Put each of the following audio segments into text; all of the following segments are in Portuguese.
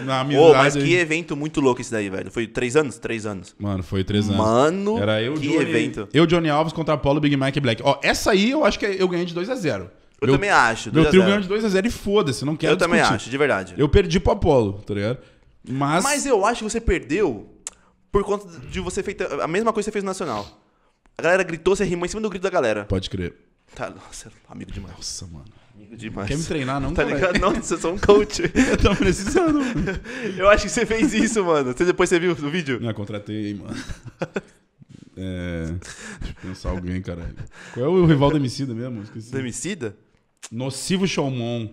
Na amizade. mas que evento muito louco esse daí, velho. Foi três anos? Três anos. Mano, foi três anos. Mano, Era eu, que Johnny, evento. Eu, Johnny Alves contra Apollo, Big Mike e Black. Ó, essa aí eu acho que eu ganhei de 2x0. Eu meu, também acho. Meu trio ganhou de 2x0 e foda-se, não quero Eu também acho, de verdade. Eu perdi pro Apollo, tá ligado? Mas... Mas eu acho que você perdeu por conta de você feita a mesma coisa que você fez no Nacional. A galera gritou, você rimou em cima do grito da galera. Pode crer. Tá, nossa, amigo demais. Nossa, mano. Amigo demais. Quer me treinar, não? Tá ligado? Não, você é um coach. eu tô precisando. Eu acho que você fez isso, mano. Você depois você viu o vídeo? Não, contratei, mano. É. Deixa eu pensar alguém, caralho. Qual é o rival do Emicida mesmo? Esqueci. Do Emicida? Nocivo Showmon.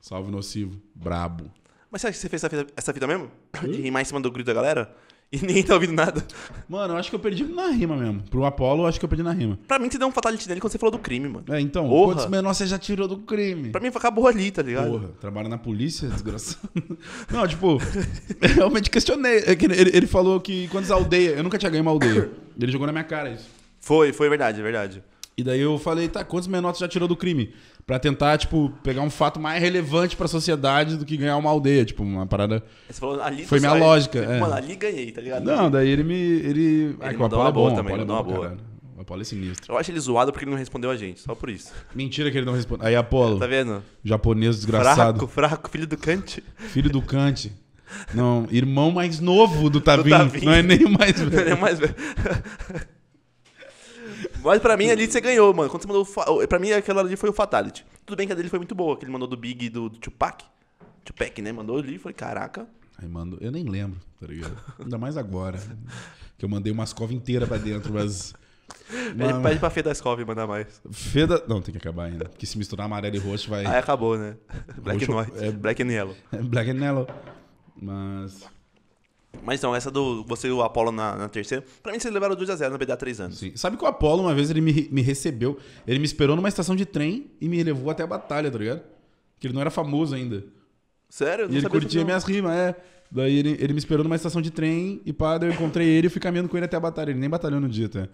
Salve, Nocivo. Brabo. Mas você acha que você fez essa fita, essa fita mesmo? De rimar em cima do grito da galera? E ninguém tá ouvindo nada. Mano, eu acho que eu perdi na rima mesmo. Pro Apollo, eu acho que eu perdi na rima. Pra mim, você deu um fatality nele quando você falou do crime, mano. É, então. Porra. Quantos menores você já tirou do crime? Pra mim, acabou ali, tá ligado? Porra, trabalha na polícia, desgraçado. Não, tipo, realmente questionei. É ele, ele falou que quantas aldeias. Eu nunca tinha ganho uma aldeia. Ele jogou na minha cara isso. Foi, foi verdade, é verdade. E daí eu falei, tá, quantos menores já tirou do crime? Pra tentar, tipo, pegar um fato mais relevante pra sociedade do que ganhar uma aldeia, tipo, uma parada. Você falou, ali Foi minha lógica. É. Mano, ali ganhei, tá ligado? Não, daí ele me. Ele, ele Ai, ah, mandou uma boa bom, também, mandou uma boa. O Apolo é sinistro. Eu acho ele zoado porque ele não respondeu a gente, só por isso. Mentira que ele não respondeu. Aí, Apolo. Tá vendo? Japonês desgraçado. Fraco, fraco, filho do Kant. Filho do Kant. Não, irmão mais novo do Tavim. É não é nem mais velho. Não é mais velho. Mas pra mim ali você ganhou, mano. Quando você mandou. pra mim aquela ali foi o Fatality. Tudo bem que a dele foi muito boa, que ele mandou do Big e do, do Tupac. Tupac, né? Mandou ali e falei, caraca. Aí mandou. Eu nem lembro, tá ligado? Ainda mais agora. Que eu mandei uma escova inteira pra dentro, mas. Pede, uma... pede pra Fê da Escova mandar mais. Fê da... Não, tem que acabar ainda. Porque se misturar amarelo e roxo vai. Aí acabou, né? Black roxo... and white. É... Black and yellow. É black and yellow. Mas. Mas não, essa do você e o Apollo na, na terceira, pra mim vocês levaram 2x0 BD BDA 3 anos. Sim. Sabe que o Apollo, uma vez, ele me, me recebeu, ele me esperou numa estação de trem e me levou até a batalha, tá ligado? Que ele não era famoso ainda. Sério? E ele curtia minhas rimas, é. Daí ele, ele me esperou numa estação de trem e pá, eu encontrei ele e fui caminhando com ele até a batalha. Ele nem batalhou no dia até.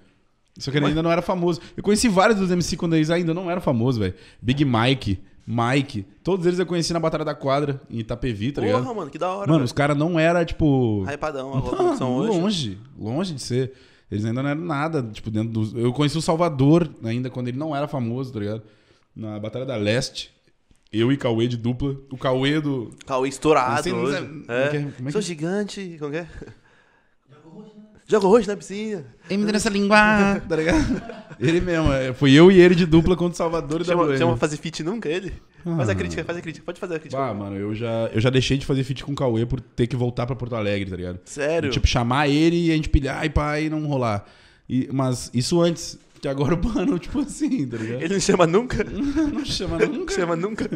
Só que ele Mas... ainda não era famoso. Eu conheci vários dos MC quando eles ainda não eram famosos, velho. Big Mike. Mike, todos eles eu conheci na Batalha da Quadra, em Itapevi, tá ligado? Porra, mano, que da hora. Mano, velho. os caras não era tipo. Hypadão, agora são hoje. Longe, longe de ser. Eles ainda não eram nada, tipo, dentro do. Eu conheci o Salvador ainda quando ele não era famoso, tá ligado? Na Batalha da Leste. Eu e Cauê de dupla. O Cauê do. Cauê estourado. hoje. é... é. Como é que... É? É Sou é? gigante. Como é? joga o rosto na piscina. Ele me deu essa língua, tá ligado? Ele mesmo, é, Foi eu e ele de dupla contra o Salvador e da Chama, chama fazer fit nunca ele? Ah. Faz a crítica, faz a crítica, pode fazer a crítica. Ah, mano, eu já, eu já deixei de fazer fit com o Cauê por ter que voltar pra Porto Alegre, tá ligado? Sério? E, tipo, chamar ele e a gente pilhar e pá, e não rolar. E, mas isso antes, que agora o mano tipo assim, tá ligado? Ele não chama nunca? não chama nunca. chama nunca.